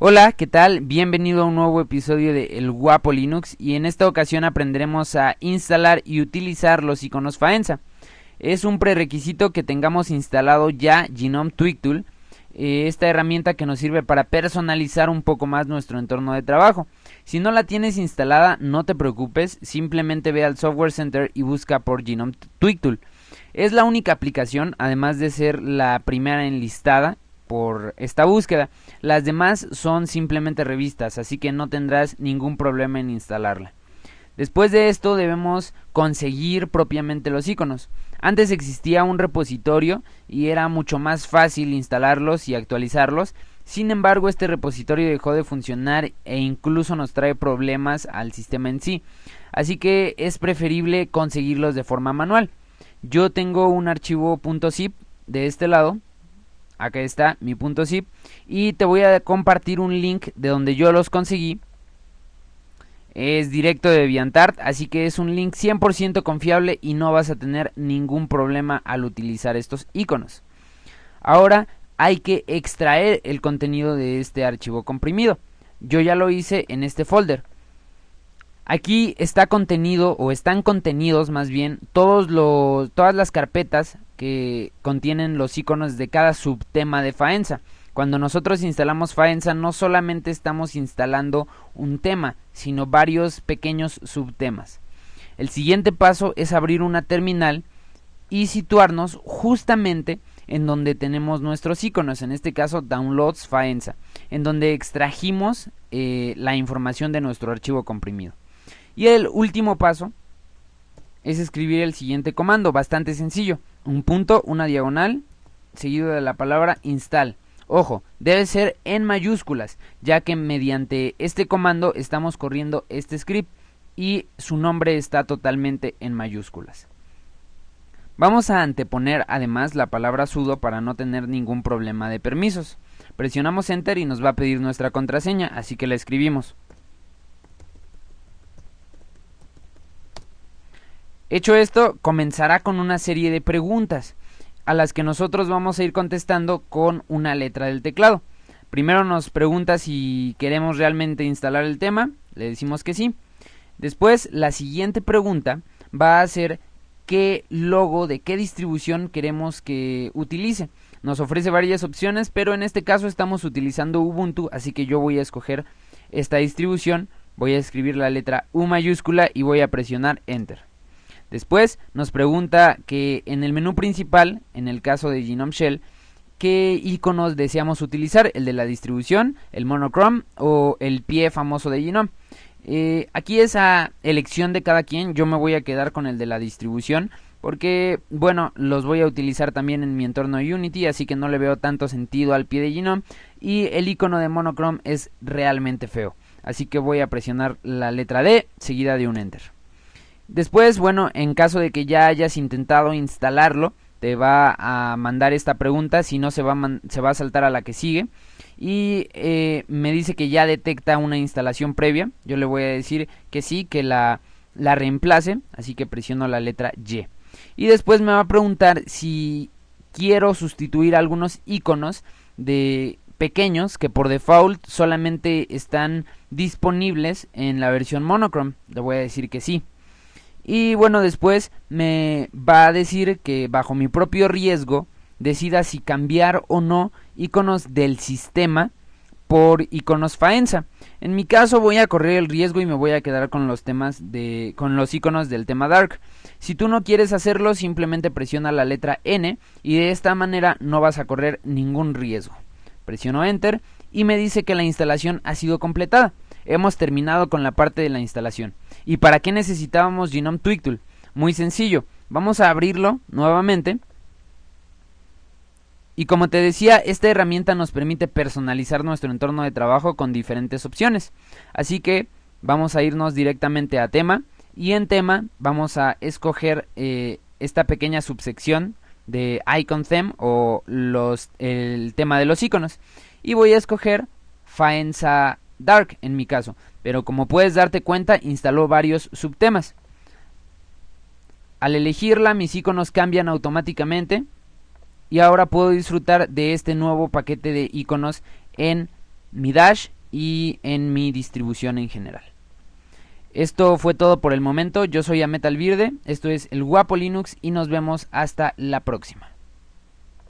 Hola, ¿qué tal? Bienvenido a un nuevo episodio de El Guapo Linux y en esta ocasión aprenderemos a instalar y utilizar los iconos Faenza. Es un prerequisito que tengamos instalado ya Genome Tweak Tool, eh, esta herramienta que nos sirve para personalizar un poco más nuestro entorno de trabajo. Si no la tienes instalada, no te preocupes, simplemente ve al Software Center y busca por Genome Tweak Tool. Es la única aplicación, además de ser la primera enlistada, por esta búsqueda. Las demás son simplemente revistas, así que no tendrás ningún problema en instalarla. Después de esto debemos conseguir propiamente los iconos. Antes existía un repositorio y era mucho más fácil instalarlos y actualizarlos. Sin embargo, este repositorio dejó de funcionar e incluso nos trae problemas al sistema en sí. Así que es preferible conseguirlos de forma manual. Yo tengo un archivo .zip de este lado acá está mi punto zip y te voy a compartir un link de donde yo los conseguí es directo de Viantart, así que es un link 100% confiable y no vas a tener ningún problema al utilizar estos iconos. Ahora hay que extraer el contenido de este archivo comprimido. Yo ya lo hice en este folder. Aquí está contenido o están contenidos más bien todos los, todas las carpetas que contienen los iconos de cada subtema de Faenza. Cuando nosotros instalamos Faenza no solamente estamos instalando un tema, sino varios pequeños subtemas. El siguiente paso es abrir una terminal y situarnos justamente en donde tenemos nuestros iconos, en este caso Downloads Faenza, en donde extrajimos eh, la información de nuestro archivo comprimido. Y el último paso es escribir el siguiente comando, bastante sencillo un punto, una diagonal, seguido de la palabra install. Ojo, debe ser en mayúsculas, ya que mediante este comando estamos corriendo este script y su nombre está totalmente en mayúsculas. Vamos a anteponer además la palabra sudo para no tener ningún problema de permisos. Presionamos enter y nos va a pedir nuestra contraseña, así que la escribimos. Hecho esto, comenzará con una serie de preguntas, a las que nosotros vamos a ir contestando con una letra del teclado. Primero nos pregunta si queremos realmente instalar el tema, le decimos que sí. Después, la siguiente pregunta va a ser qué logo de qué distribución queremos que utilice. Nos ofrece varias opciones, pero en este caso estamos utilizando Ubuntu, así que yo voy a escoger esta distribución, voy a escribir la letra U mayúscula y voy a presionar Enter. Después nos pregunta que en el menú principal, en el caso de Genome Shell, qué iconos deseamos utilizar, el de la distribución, el monochrome o el pie famoso de Genome. Eh, aquí esa elección de cada quien, yo me voy a quedar con el de la distribución porque, bueno, los voy a utilizar también en mi entorno Unity, así que no le veo tanto sentido al pie de Genome y el icono de monochrome es realmente feo, así que voy a presionar la letra D seguida de un enter. Después, bueno, en caso de que ya hayas intentado instalarlo, te va a mandar esta pregunta, si no se va a, se va a saltar a la que sigue. Y eh, me dice que ya detecta una instalación previa. Yo le voy a decir que sí, que la, la reemplace, así que presiono la letra Y. Y después me va a preguntar si quiero sustituir algunos iconos de pequeños que por default solamente están disponibles en la versión monochrome. Le voy a decir que sí. Y bueno, después me va a decir que bajo mi propio riesgo decida si cambiar o no iconos del sistema por iconos Faenza. En mi caso voy a correr el riesgo y me voy a quedar con los temas de con los iconos del tema Dark. Si tú no quieres hacerlo, simplemente presiona la letra N y de esta manera no vas a correr ningún riesgo. Presiono Enter y me dice que la instalación ha sido completada. Hemos terminado con la parte de la instalación. ¿Y para qué necesitábamos Genome Tool? Muy sencillo, vamos a abrirlo nuevamente. Y como te decía, esta herramienta nos permite personalizar nuestro entorno de trabajo con diferentes opciones. Así que vamos a irnos directamente a tema y en tema vamos a escoger eh, esta pequeña subsección de Icon Theme o los, el tema de los iconos. Y voy a escoger Faenza Dark en mi caso pero como puedes darte cuenta instaló varios subtemas. Al elegirla mis iconos cambian automáticamente y ahora puedo disfrutar de este nuevo paquete de iconos en mi dash y en mi distribución en general. Esto fue todo por el momento, yo soy Ametal Virde, esto es el Guapo Linux y nos vemos hasta la próxima.